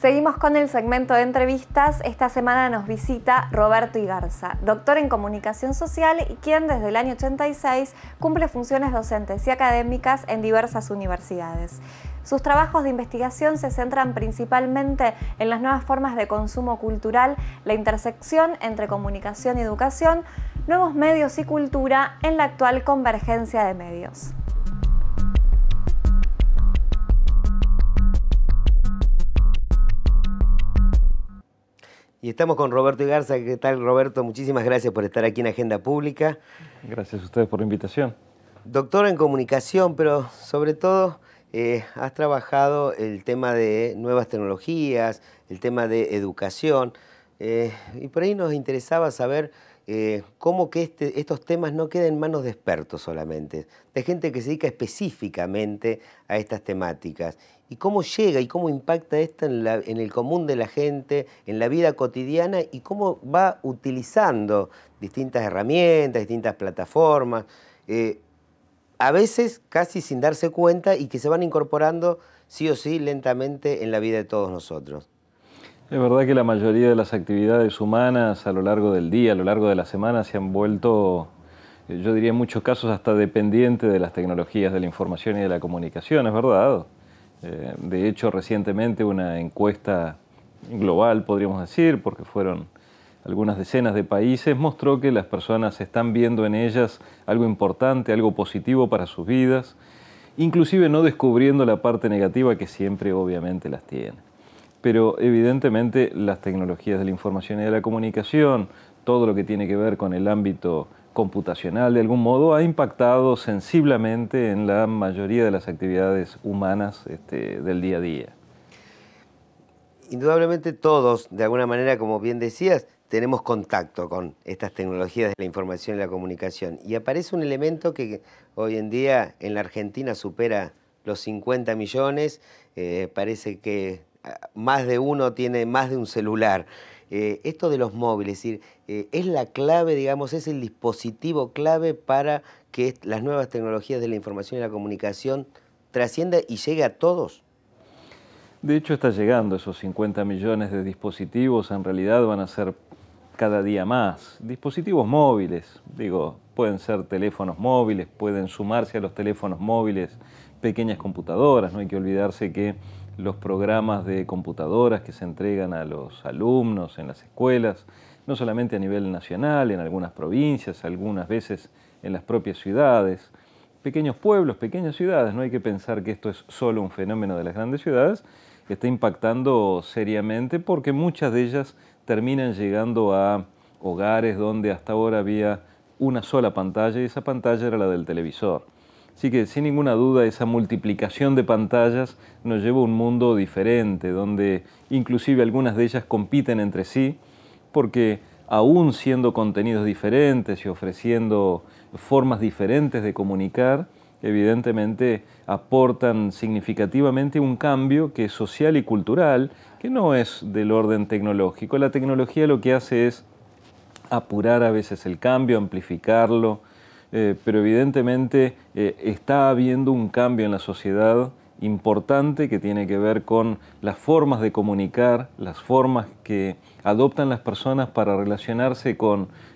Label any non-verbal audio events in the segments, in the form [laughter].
Seguimos con el segmento de entrevistas. Esta semana nos visita Roberto Igarza, doctor en comunicación social y quien desde el año 86 cumple funciones docentes y académicas en diversas universidades. Sus trabajos de investigación se centran principalmente en las nuevas formas de consumo cultural, la intersección entre comunicación y educación, nuevos medios y cultura en la actual convergencia de medios. Y estamos con Roberto Igarza. ¿Qué tal, Roberto? Muchísimas gracias por estar aquí en Agenda Pública. Gracias a ustedes por la invitación. Doctor en comunicación, pero sobre todo eh, has trabajado el tema de nuevas tecnologías, el tema de educación. Eh, y por ahí nos interesaba saber eh, cómo que este, estos temas no queden en manos de expertos solamente, de gente que se dedica específicamente a estas temáticas. Y cómo llega y cómo impacta esto en, el común de la gente, en la vida cotidiana y cómo va utilizando distintas herramientas, distintas plataformas, eh, a veces casi sin darse cuenta y que se van incorporando sí o sí lentamente en la vida de todos nosotros. Es verdad que la mayoría de las actividades humanas a lo largo del día, a lo largo de la semana, se han vuelto, eh, yo diría en muchos casos, hasta dependiente de las tecnologías de la información y de la comunicación, es verdad. Eh, de hecho, recientemente una encuesta global, podríamos decir, porque fueron algunas decenas de países, mostró que las personas están viendo en ellas algo importante, algo positivo para sus vidas, inclusive no descubriendo la parte negativa que siempre obviamente las tiene pero evidentemente las tecnologías de la información y de la comunicación, todo lo que tiene que ver con el ámbito computacional de algún modo, ha impactado sensiblemente en la mayoría de las actividades humanas este, del día a día. Indudablemente todos, de alguna manera, como bien decías, tenemos contacto con estas tecnologías de la información y la comunicación. Y aparece un elemento que hoy en día en la Argentina supera los 50 millones, eh, parece que más de uno tiene más de un celular. Eh, esto de los móviles, es, decir, eh, es la clave, digamos, es el dispositivo clave para que las nuevas tecnologías de la información y la comunicación trascienda y llegue a todos. De hecho, está llegando esos 50 millones de dispositivos, en realidad van a ser cada día más. Dispositivos móviles, digo, pueden ser teléfonos móviles, pueden sumarse a los teléfonos móviles pequeñas computadoras, no hay que olvidarse que los programas de computadoras que se entregan a los alumnos en las escuelas, no solamente a nivel nacional, en algunas provincias, algunas veces en las propias ciudades, pequeños pueblos, pequeñas ciudades, no hay que pensar que esto es solo un fenómeno de las grandes ciudades, está impactando seriamente porque muchas de ellas terminan llegando a hogares donde hasta ahora había una sola pantalla y esa pantalla era la del televisor. Así que sin ninguna duda esa multiplicación de pantallas nos lleva a un mundo diferente, donde inclusive algunas de ellas compiten entre sí, porque aún siendo contenidos diferentes y ofreciendo formas diferentes de comunicar, evidentemente aportan significativamente un cambio que es social y cultural, que no es del orden tecnológico. La tecnología lo que hace es apurar a veces el cambio, amplificarlo, eh, pero evidentemente eh, está habiendo un cambio en la sociedad importante que tiene que ver con las formas de comunicar, las formas que adoptan las personas para relacionarse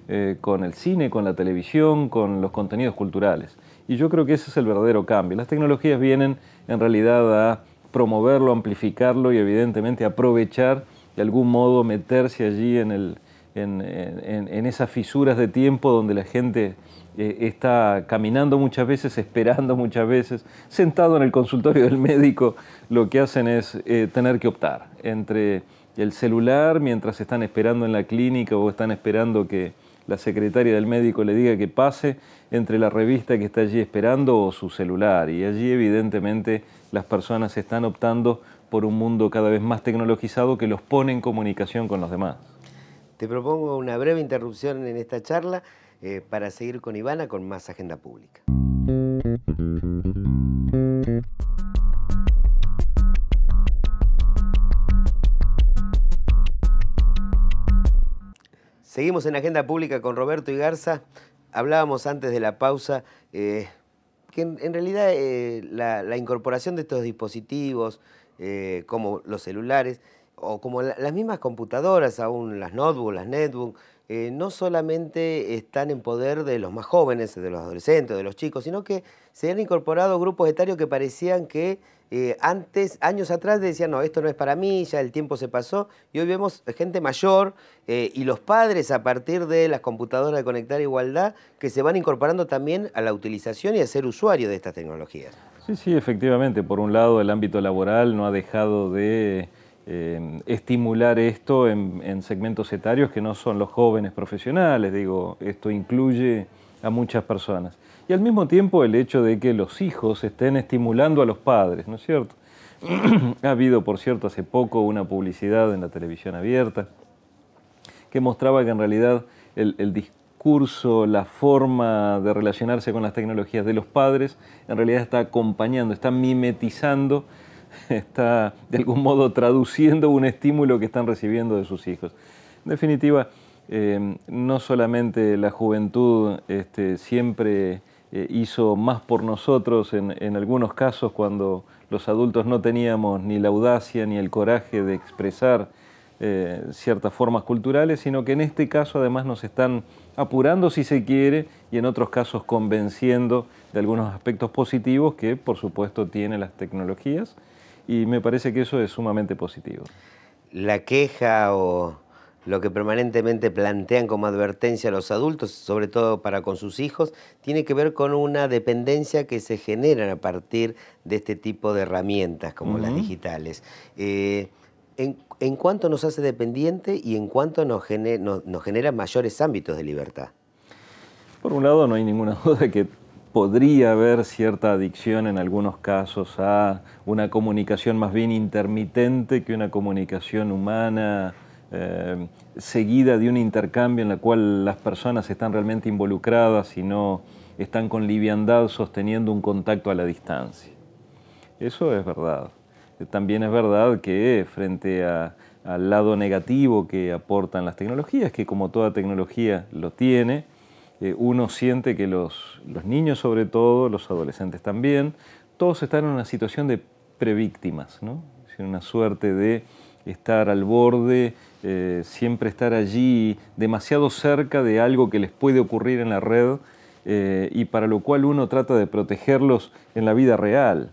eh, con el cine, con la televisión, con los contenidos culturales. Y yo creo que ese es el verdadero cambio. Las tecnologías vienen en realidad a promoverlo, amplificarlo y evidentemente aprovechar, de algún modo meterse allí en el, en, esas fisuras de tiempo donde la gente eh, está caminando muchas veces, [laughs] esperando muchas veces, sentado en el consultorio del médico, lo que hacen es eh, tener que optar entre el celular mientras están esperando en la clínica o están esperando que la secretaria del médico le diga que pase entre la revista que está allí esperando o su celular. Y allí evidentemente las personas están optando por un mundo cada vez más tecnologizado que los pone en comunicación con los demás. Te propongo una breve interrupción en esta charla eh, para seguir con Ivana con más agenda pública. Seguimos en Agenda Pública con Roberto y Garza. Hablábamos antes de la pausa eh, que en, realidad eh, la, incorporación de estos dispositivos, como los celulares, o como las mismas computadoras, aún las notebooks, las netbooks, eh, no solamente están en poder de los más jóvenes, de los adolescentes, de los chicos, sino que se han incorporado grupos etarios que parecían que eh, antes, años atrás, decían, no, esto no es para mí, ya el tiempo se pasó, y hoy vemos gente mayor eh, y los padres a partir de las computadoras de Conectar Igualdad que se van incorporando también a la utilización y a ser usuario de estas tecnologías. Sí, sí, efectivamente, por un lado el ámbito laboral no ha dejado de estimular esto en, segmentos etarios que no son los jóvenes profesionales, digo, esto incluye a muchas personas. Y al mismo tiempo el hecho de que los hijos estén estimulando a los padres, ¿no es cierto? [clears throat] ha habido, por cierto, hace poco una publicidad en la televisión abierta que mostraba que en realidad el discurso, la forma de relacionarse con las tecnologías de los padres, en realidad está acompañando, está mimetizando está de algún modo traduciendo un estímulo que están recibiendo de sus hijos. En definitiva, eh, no solamente la juventud este, siempre eh, hizo más por nosotros en, algunos casos cuando los adultos no teníamos ni la audacia ni el coraje de expresar eh, ciertas formas culturales, sino que en este caso además nos están apurando si se quiere y en otros casos convenciendo de algunos aspectos positivos que por supuesto tienen las tecnologías y me parece que eso es sumamente positivo. La queja o lo que permanentemente plantean como advertencia a los adultos, sobre todo para con sus hijos, tiene que ver con una dependencia que se genera a partir de este tipo de herramientas como las digitales. Eh, en, cuánto nos hace dependiente y en cuánto nos genera mayores ámbitos de libertad? Por un lado, no hay ninguna [laughs] duda que podría haber cierta adicción en algunos casos a una comunicación más bien intermitente que una comunicación humana, eh, seguida de un intercambio en la cual las personas están realmente involucradas y no están con liviandad sosteniendo un contacto a la distancia. Eso es verdad. También es verdad que frente al lado negativo que aportan las tecnologías, que como toda tecnología lo tiene, eh, uno siente que los, niños sobre todo, los adolescentes también, todos están en una situación de prevíctimas, ¿no? una suerte de estar al borde, eh, siempre estar allí, demasiado cerca de algo que les puede ocurrir en la red eh, y para lo cual uno trata de protegerlos en la vida real,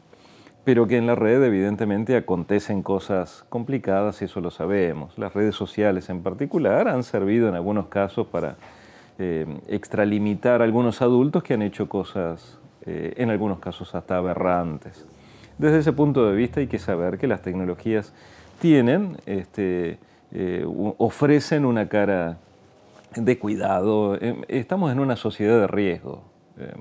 pero que en la red evidentemente acontecen cosas complicadas y eso lo sabemos. Las redes sociales en particular han servido en algunos casos para este, extralimitar a algunos adultos que han hecho cosas, eh, en algunos casos hasta aberrantes. Desde ese punto de vista hay que saber que las tecnologías tienen, este, eh, ofrecen una cara de cuidado. Em, estamos en una sociedad de riesgo, eh,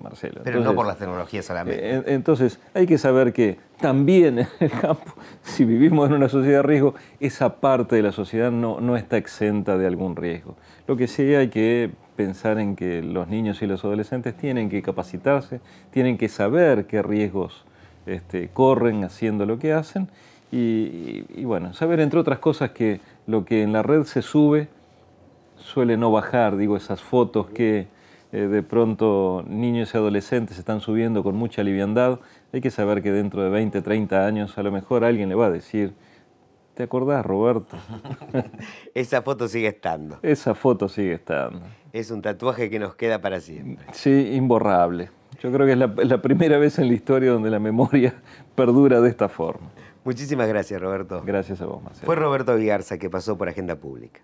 Pero no por las tecnologías solamente. Eh, entonces, hay que saber que también en el campo, [laughs] si vivimos en una sociedad de riesgo, esa parte de la sociedad no, no está exenta de algún riesgo. Lo que sí hay que pensar en que los niños y los adolescentes tienen que capacitarse, tienen que saber qué riesgos este, corren haciendo lo que hacen y bueno, saber entre otras cosas que lo que en la red se sube suele no bajar, digo, esas fotos que eh, de pronto niños y adolescentes están subiendo con mucha liviandad, hay que saber que dentro de 20, 30 años a lo mejor alguien le va a decir, ¿te acordás Roberto? [laughs] Esa foto sigue estando. Esa foto sigue estando. Es un tatuaje que nos queda para siempre. Sí, imborrable. Yo creo que es la, primera vez en la historia donde la memoria [laughs] perdura de esta forma. Muchísimas gracias, Roberto. Gracias a vos, Marcelo. Fue Roberto Villarza que pasó por Agenda Pública.